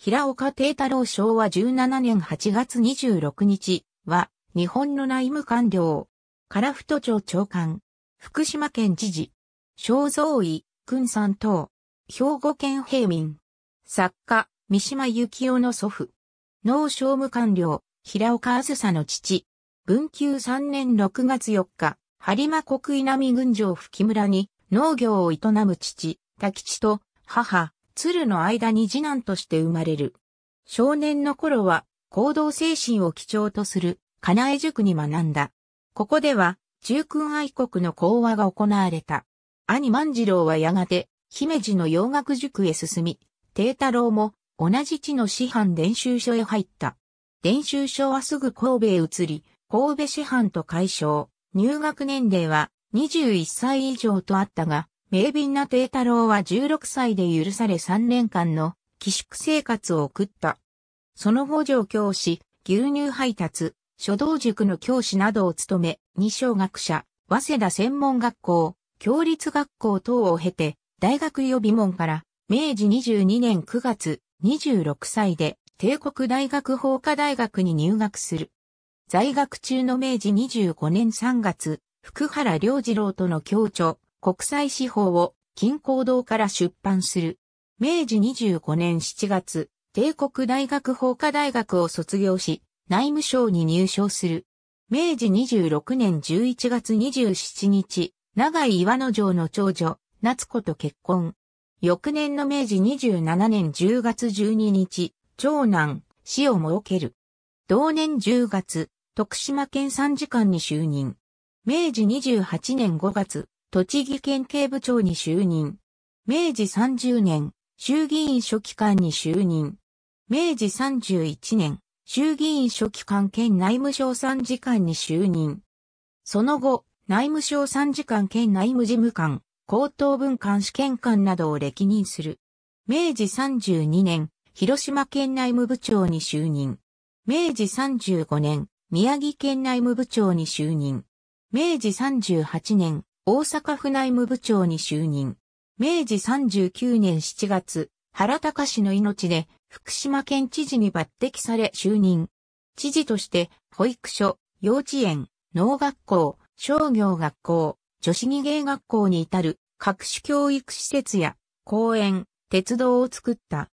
平岡定太郎昭和17年8月26日は、日本の内務官僚、唐太町長官、福島県知事、正蔵医、君さん等、兵庫県平民、作家、三島由紀夫の祖父、農商務官僚、平岡あずさの父、文久3年6月4日、播磨国稲見郡上吹村に農業を営む父、滝地と母、鶴の間に次男として生まれる。少年の頃は行動精神を基調とするカナエ塾に学んだ。ここでは中君愛国の講話が行われた。兄万次郎はやがて姫路の洋楽塾へ進み、定太郎も同じ地の師範練習所へ入った。練習所はすぐ神戸へ移り、神戸師範と解消。入学年齢は21歳以上とあったが、明敏な定太郎は16歳で許され3年間の寄宿生活を送った。その後上京し、牛乳配達、書道塾の教師などを務め、二小学者、早稲田専門学校、共立学校等を経て、大学予備門から、明治22年9月、26歳で、帝国大学法科大学に入学する。在学中の明治25年3月、福原良次郎との協調。国際司法を金光堂から出版する。明治25年7月、帝国大学法科大学を卒業し、内務省に入省する。明治26年11月27日、長井岩之城の長女、夏子と結婚。翌年の明治27年10月12日、長男、死を設ける。同年10月、徳島県参事官に就任。明治28年5月、栃木県警部長に就任。明治30年、衆議院書記官に就任。明治31年、衆議院書記官兼内務省参事官に就任。その後、内務省参事官兼内務事務官、高等文官試験官などを歴任する。明治32年、広島県内務部長に就任。明治35年、宮城県内務部長に就任。明治38年、大阪府内務部長に就任。明治39年7月、原隆氏の命で福島県知事に抜擢され就任。知事として保育所、幼稚園、農学校、商業学校、女子技芸学校に至る各種教育施設や公園、鉄道を作った。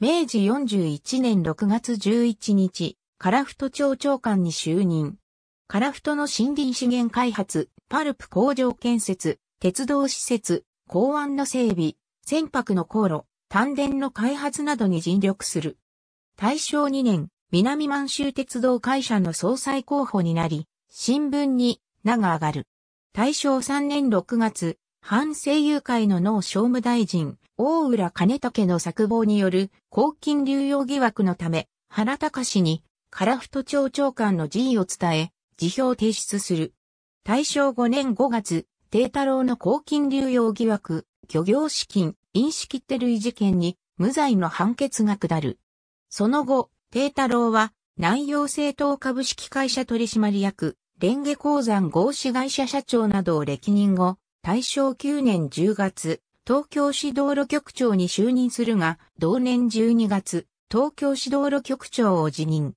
明治41年6月11日、フ太町長官に就任。フ太の森林資源開発、パルプ工場建設、鉄道施設、港湾の整備、船舶の航路、丹田の開発などに尽力する。大正2年、南満州鉄道会社の総裁候補になり、新聞に名が上がる。大正3年6月、反政友会の農商務大臣、大浦兼武の作謀による公金流用疑惑のため、原隆に、樺太町長官の辞意を伝え、辞表を提出する。大正5年5月、定太郎の公金流用疑惑、漁業資金、飲酒切手類事件に無罪の判決が下る。その後、定太郎は南洋政党株式会社取締役、レンゲ鉱山合資会社社長などを歴任後、大正9年10月、東京市道路局長に就任するが、同年12月、東京市道路局長を辞任。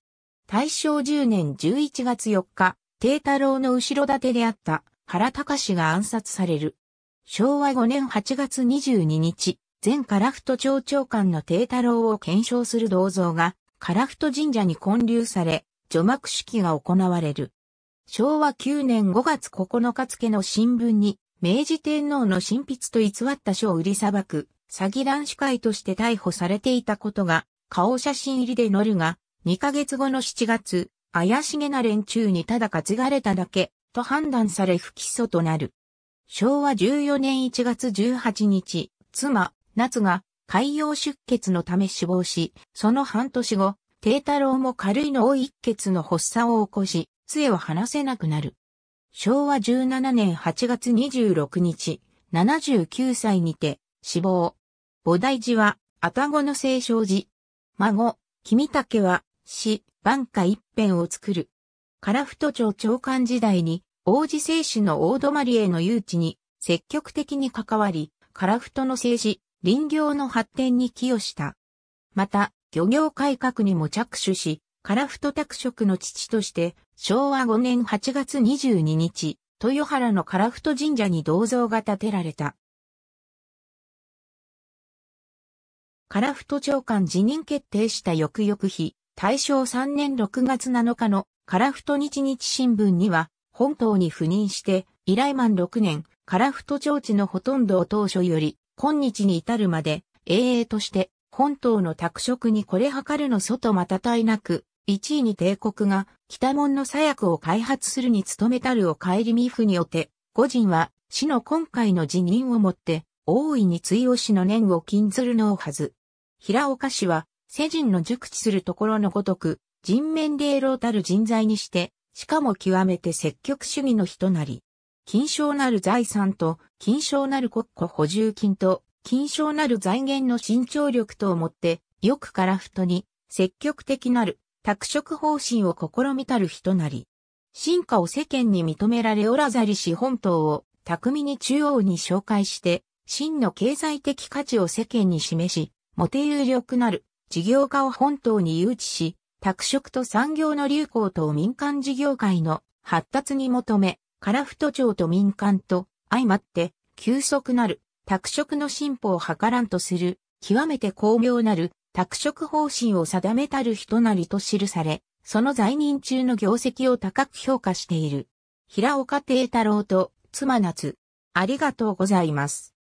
大正10年11月4日、定太郎の後ろ盾であった原隆が暗殺される。昭和5年8月22日、前フ太町長官の定太郎を検証する銅像が、フ太神社に建立され、除幕式が行われる。昭和9年5月9日付の新聞に、明治天皇の神筆と偽った書を売りさばく、詐欺乱視会として逮捕されていたことが、顔写真入りで載るが、2ヶ月後の7月、怪しげな連中にただ担がれただけ、と判断され不起訴となる。昭和14年1月18日、妻、夏が海洋出血のため死亡し、その半年後、低太郎も軽い脳一血の発作を起こし、杖を離せなくなる。昭和17年8月26日、79歳にて死亡。菩提寺は、たごの清少寺。孫、君竹は、死、万下一辺を作る。樺太町長官時代に、王子製紙の大泊への誘致に積極的に関わり、樺太の政治、林業の発展に寄与した。また、漁業改革にも着手し、樺太拓殖の父として、昭和5年8月22日、豊原の樺太神社に銅像が建てられた。樺太長官辞任決定した翌々日、大正3年6月7日の樺太日日新聞には、本島に赴任して、依頼満6年、樺太町地のほとんどを当初より、今日に至るまで、永遠として、本島の拓殖にこれはかるの外またいなく、1位に帝国が、北門の左翼を開発するに努めたるを帰り見府によって、五人は、市の今回の辞任をもって、大いに追押市の念を禁ずるのをはず。平岡氏は、世人の熟知するところのごとく、人面霊老たる人材にして、しかも極めて積極主義の人なり、金賞なる財産と、金賞なる国庫補充金と、金賞なる財源の慎重力とをって、よくからフトに、積極的なる、拓殖方針を試みたる人なり、進化を世間に認められおらざりし本島を、巧みに中央に紹介して、真の経済的価値を世間に示し、もて有力なる、事業化を本島に誘致し、拓殖と産業の流行と民間事業界の発達に求め、樺太町と民間と相まって急速なる拓殖の進歩を図らんとする極めて巧妙なる拓殖方針を定めたる人なりと記され、その在任中の業績を高く評価している。平岡定太郎と妻夏。ありがとうございます。